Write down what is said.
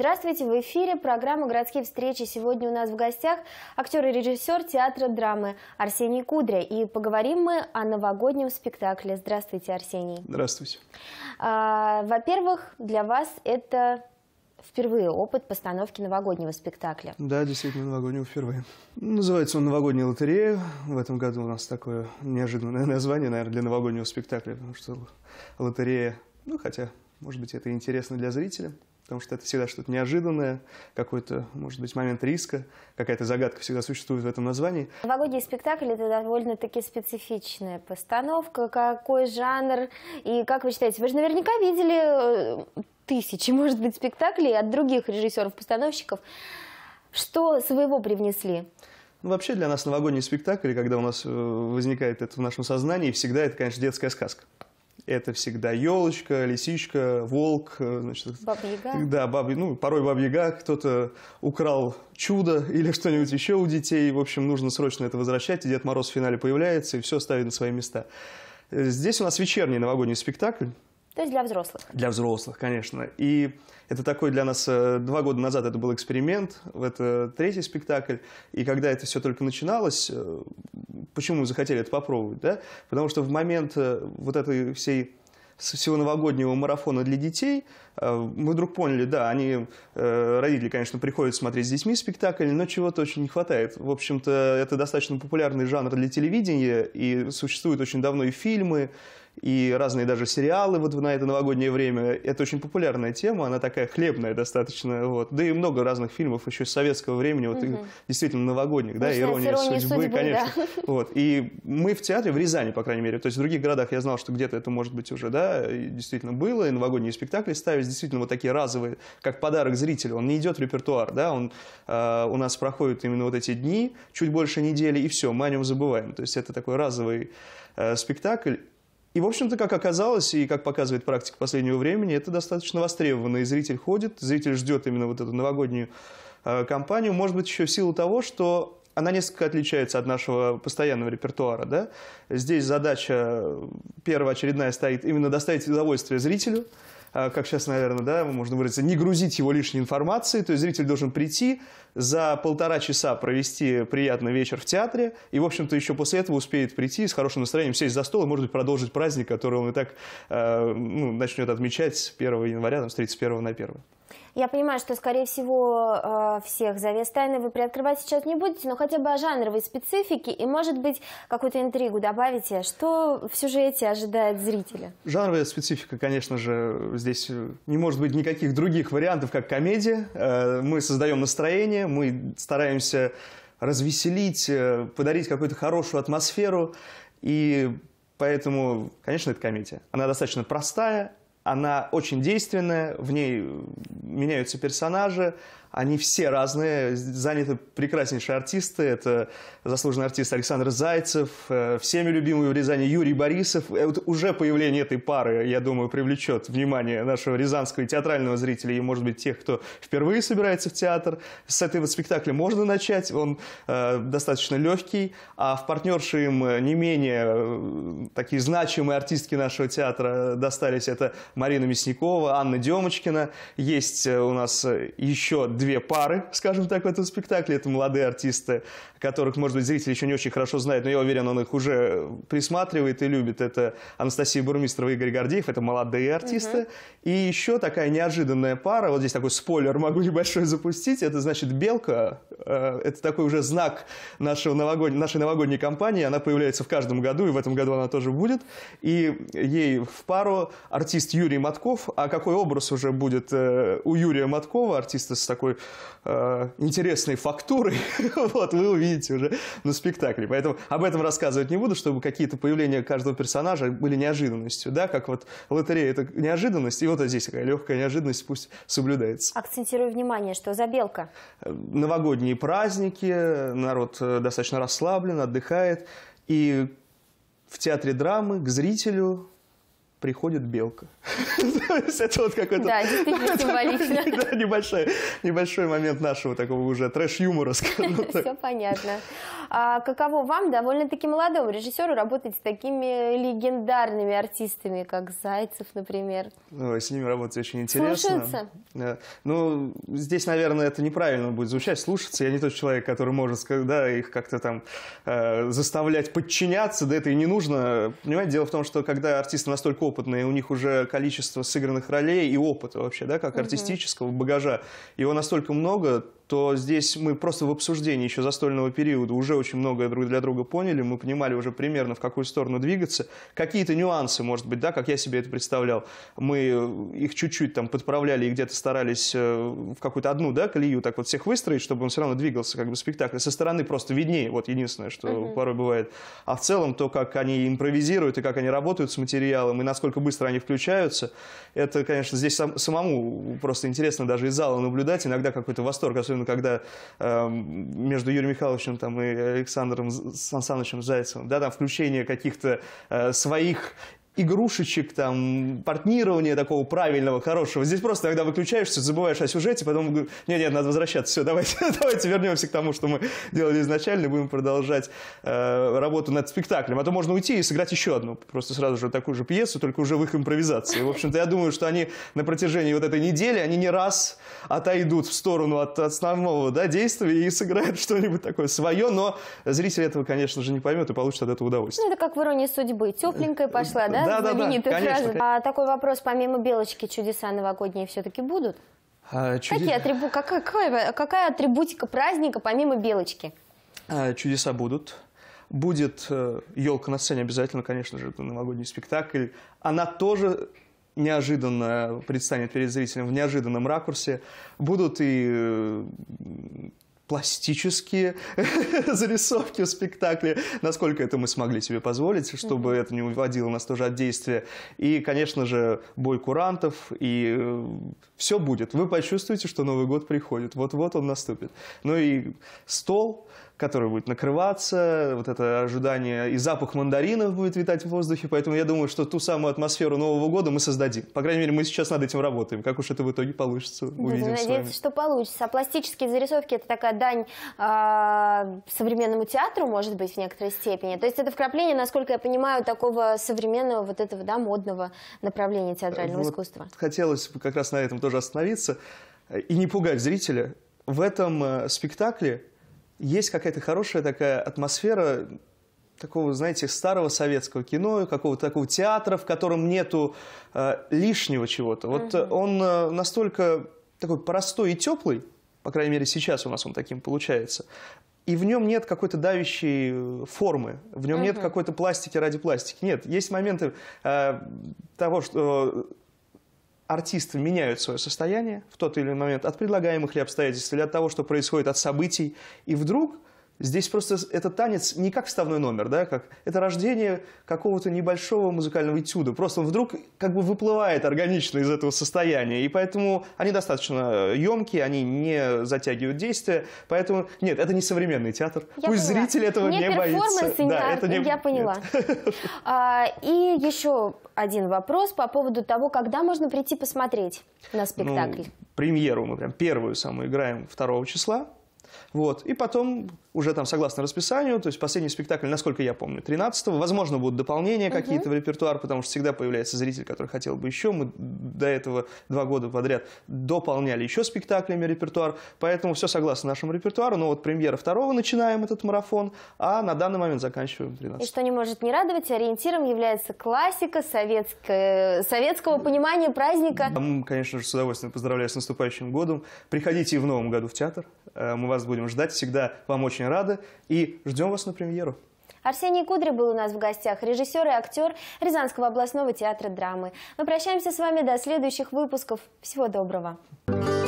Здравствуйте, в эфире программа «Городские встречи». Сегодня у нас в гостях актер и режиссер театра драмы Арсений Кудря. И поговорим мы о новогоднем спектакле. Здравствуйте, Арсений. Здравствуйте. А, во-первых, для вас это впервые опыт постановки новогоднего спектакля. Да, действительно, новогоднего впервые. Называется он «Новогодняя лотерея». В этом году у нас такое неожиданное название, наверное, для новогоднего спектакля, потому что лотерея, ну, хотя, может быть, это интересно для зрителя – потому что это всегда что-то неожиданное, какой-то, может быть, момент риска, какая-то загадка всегда существует в этом названии. Новогодний спектакль – это довольно-таки специфичная постановка. Какой жанр и как вы считаете? Вы же наверняка видели э, тысячи, может быть, спектаклей от других режиссеров-постановщиков. Что своего привнесли? Ну, вообще для нас новогодний спектакль, когда у нас э, возникает это в нашем сознании, всегда это, конечно, детская сказка это всегда елочка, лисичка, волк. Э, значит, баба-яга. Да, баба, ну, порой баба-яга, кто-то украл чудо или что-нибудь еще у детей. В общем, нужно срочно это возвращать, и Дед Мороз в финале появляется, и все ставит на свои места. Э, здесь у нас вечерний новогодний спектакль. То есть для взрослых? Для взрослых, конечно. И это такой для нас... Э, два года назад это был эксперимент, это третий спектакль. И когда это все только начиналось, почему захотели это попробовать, да? Потому что в момент э, вот этой всей всего новогоднего марафона для детей, э, мы вдруг поняли, да, они, э, родители, конечно, приходят смотреть с детьми спектакль, но чего-то очень не хватает. В общем-то, это достаточно популярный жанр для телевидения, и существуют очень давно и фильмы, и разные даже сериалы вот на это новогоднее время. Это очень популярная тема, она такая хлебная достаточно. Вот. Да и много разных фильмов еще с советского времени, вот, угу. действительно новогодних, да, ирония, ирония судьбы, судьбы, конечно. Да. Вот. И мы в театре, в Рязани, по крайней мере, то есть в других городах я знал, что где-то это может быть уже, да, действительно было, и новогодние спектакли ставились, действительно вот такие разовые, как подарок зрителю. Он не идет в репертуар, да, он э, у нас проходит именно вот эти дни, чуть больше недели, и все, мы о нем забываем. То есть это такой разовый э, спектакль, и, в общем-то, как оказалось, и как показывает практика последнего времени, это достаточно востребовано. И зритель ходит, зритель ждет именно вот эту новогоднюю э, кампанию. Может быть, еще в силу того, что она несколько отличается от нашего постоянного репертуара. Да? Здесь задача первоочередная стоит именно доставить удовольствие зрителю – а, как сейчас, наверное, да, можно выразиться, не грузить его лишней информацией. То есть зритель должен прийти, за полтора часа провести приятный вечер в театре, и, в общем-то, еще после этого успеет прийти с хорошим настроением, сесть за стол и, может быть, продолжить праздник, который он и так э, ну, начнет отмечать с 1 января, там, с 31 на 1. Я понимаю, что, скорее всего, э, всех завес тайны вы приоткрывать сейчас не будете, но хотя бы о жанровой специфике и, может быть, какую-то интригу добавите. Что в сюжете ожидает зрителя? Жанровая специфика, конечно же, здесь не может быть никаких других вариантов, как комедия. Э, мы создаем настроение, мы стараемся развеселить, э, подарить какую-то хорошую атмосферу. И поэтому, конечно, это комедия. Она достаточно простая, она очень действенная, в ней э, меняются персонажи, они все разные, заняты прекраснейшие артисты. Это заслуженный артист Александр Зайцев, э, всеми любимый в Рязани Юрий Борисов. Э, вот уже появление этой пары, я думаю, привлечет внимание нашего рязанского театрального зрителя и, может быть, тех, кто впервые собирается в театр. С этого спектакля можно начать, он э, достаточно легкий, а в партнерши им э, не менее такие значимые артистки нашего театра достались. Это Марина Мясникова, Анна Демочкина. Есть у нас еще две пары, скажем так, в этом спектакле. Это молодые артисты, которых, может быть, зрители еще не очень хорошо знают, но я уверен, он их уже присматривает и любит. Это Анастасия Бурмистрова и Игорь Гордеев, это молодые артисты. Угу. И еще такая неожиданная пара, вот здесь такой спойлер могу небольшой запустить, это значит «Белка», Э, это такой уже знак нашего новогод... нашей новогодней кампании. Она появляется в каждом году, и в этом году она тоже будет. И ей в пару артист Юрий Матков. А какой образ уже будет э, у Юрия Маткова, артиста с такой э, интересной фактурой, вот, вы увидите уже на спектакле. Поэтому об этом рассказывать не буду, чтобы какие-то появления каждого персонажа были неожиданностью, да, как вот лотерея – это неожиданность, и вот здесь такая легкая неожиданность пусть соблюдается. Акцентирую внимание, что за белка? Новогодняя новогодние праздники, народ э, достаточно расслаблен, отдыхает. И в театре драмы к зрителю приходит белка. это вот какой-то... Да, символично. небольшой, небольшой момент нашего такого уже трэш-юмора, Все понятно. А каково вам, довольно-таки молодому режиссеру, работать с такими легендарными артистами, как Зайцев, например? Ой, с ними работать очень интересно. Слушаться? Ну, здесь, наверное, это неправильно будет звучать, слушаться. Я не тот человек, который может да, их как-то там э, заставлять подчиняться, да это и не нужно. Понимаете, дело в том, что когда артисты настолько опытные, у них уже количество сыгранных ролей и опыта вообще, да, как артистического багажа. Его настолько много, то здесь мы просто в обсуждении еще застольного периода уже очень многое друг для друга поняли, мы понимали уже примерно, в какую сторону двигаться. Какие-то нюансы, может быть, да, как я себе это представлял, мы их чуть-чуть там подправляли и где-то старались э, в какую-то одну, да, колею так вот всех выстроить, чтобы он все равно двигался, как бы спектакль. Со стороны просто виднее, вот единственное, что uh-huh. порой бывает. А в целом то, как они импровизируют и как они работают с материалом, и насколько быстро они включаются, это, конечно, здесь сам, самому просто интересно даже из зала наблюдать. Иногда какой-то восторг, особенно особенно когда э, между Юрием Михайловичем там, и Александром Сансановичем Зайцевым, да, там включение каких-то э, своих игрушечек, там, партнирования такого правильного, хорошего. Здесь просто иногда выключаешься, забываешь о сюжете, потом нет, нет, надо возвращаться, все, давайте, давайте вернемся к тому, что мы делали изначально, будем продолжать э, работу над спектаклем. А то можно уйти и сыграть еще одну, просто сразу же такую же пьесу, только уже в их импровизации. В общем-то, я думаю, что они на протяжении вот этой недели, они не раз отойдут в сторону от основного да, действия и сыграют что-нибудь такое свое, но зритель этого, конечно же, не поймет и получит от этого удовольствие. Ну, это как в «Иронии судьбы». Тепленькая пошла, э, да? да, да, знаменитая да, да, Конечно. А такой вопрос, помимо белочки, чудеса новогодние все-таки будут? А, чудес... Какие атрибу... какая, какая, какая атрибутика праздника помимо белочки? А, чудеса будут. Будет э, елка на сцене обязательно, конечно же, это новогодний спектакль. Она тоже неожиданно предстанет перед зрителем в неожиданном ракурсе. Будут и э, пластические зарисовки в спектакле, насколько это мы смогли себе позволить, чтобы это не уводило нас тоже от действия. И, конечно же, бой курантов, и э, все будет. Вы почувствуете, что Новый год приходит, вот-вот он наступит. Ну и стол, который будет накрываться, вот это ожидание, и запах мандаринов будет витать в воздухе, поэтому я думаю, что ту самую атмосферу Нового года мы создадим. По крайней мере, мы сейчас над этим работаем. Как уж это в итоге получится, увидим Будем надеяться, что получится. А пластические зарисовки – это такая дань э, современному театру, может быть, в некоторой степени? То есть это вкрапление, насколько я понимаю, такого современного, вот этого, да, модного направления театрального вот искусства. Хотелось бы как раз на этом тоже остановиться и не пугать зрителя. В этом э, спектакле есть какая-то хорошая такая атмосфера такого, знаете, старого советского кино, какого-то такого театра, в котором нету э, лишнего чего-то. Вот угу. он э, настолько такой простой и теплый, по крайней мере, сейчас у нас он таким получается. И в нем нет какой-то давящей э, формы, в нем угу. нет какой-то пластики ради пластики. Нет, есть моменты э, того, что э, артисты меняют свое состояние в тот или иной момент от предлагаемых ли обстоятельств или от того, что происходит, от событий, и вдруг – Здесь просто этот танец не как вставной номер, да, как это рождение какого-то небольшого музыкального этюда. Просто он вдруг как бы выплывает органично из этого состояния. И поэтому они достаточно емкие, э, они не затягивают действия. Поэтому нет, это не современный театр. Я Пусть поняла. зритель этого не, не боится. Не да, это не... Я поняла. А, и еще один вопрос по поводу того, когда можно прийти посмотреть на ну, спектакль. Ну, премьеру мы прям первую самую играем 2 числа. Вот. И потом уже там согласно расписанию, то есть последний спектакль, насколько я помню, 13-го. Возможно, будут дополнения какие-то в репертуар, потому что всегда появляется зритель, который хотел бы еще. Мы до этого два года подряд дополняли еще спектаклями репертуар, поэтому все согласно нашему репертуару. Но вот премьера второго начинаем этот марафон, а на данный момент заканчиваем 13 И что не может не радовать, ориентиром является классика советская, советского понимания праздника. Да, мы, конечно же, с удовольствием поздравляю с наступающим годом. Приходите и в новом году в театр. Э, мы вас будем ждать всегда. Вам очень очень рады и ждем вас на премьеру. Арсений Кудри был у нас в гостях, режиссер и актер Рязанского областного театра драмы. Мы прощаемся с вами до следующих выпусков. Всего доброго. Thank you.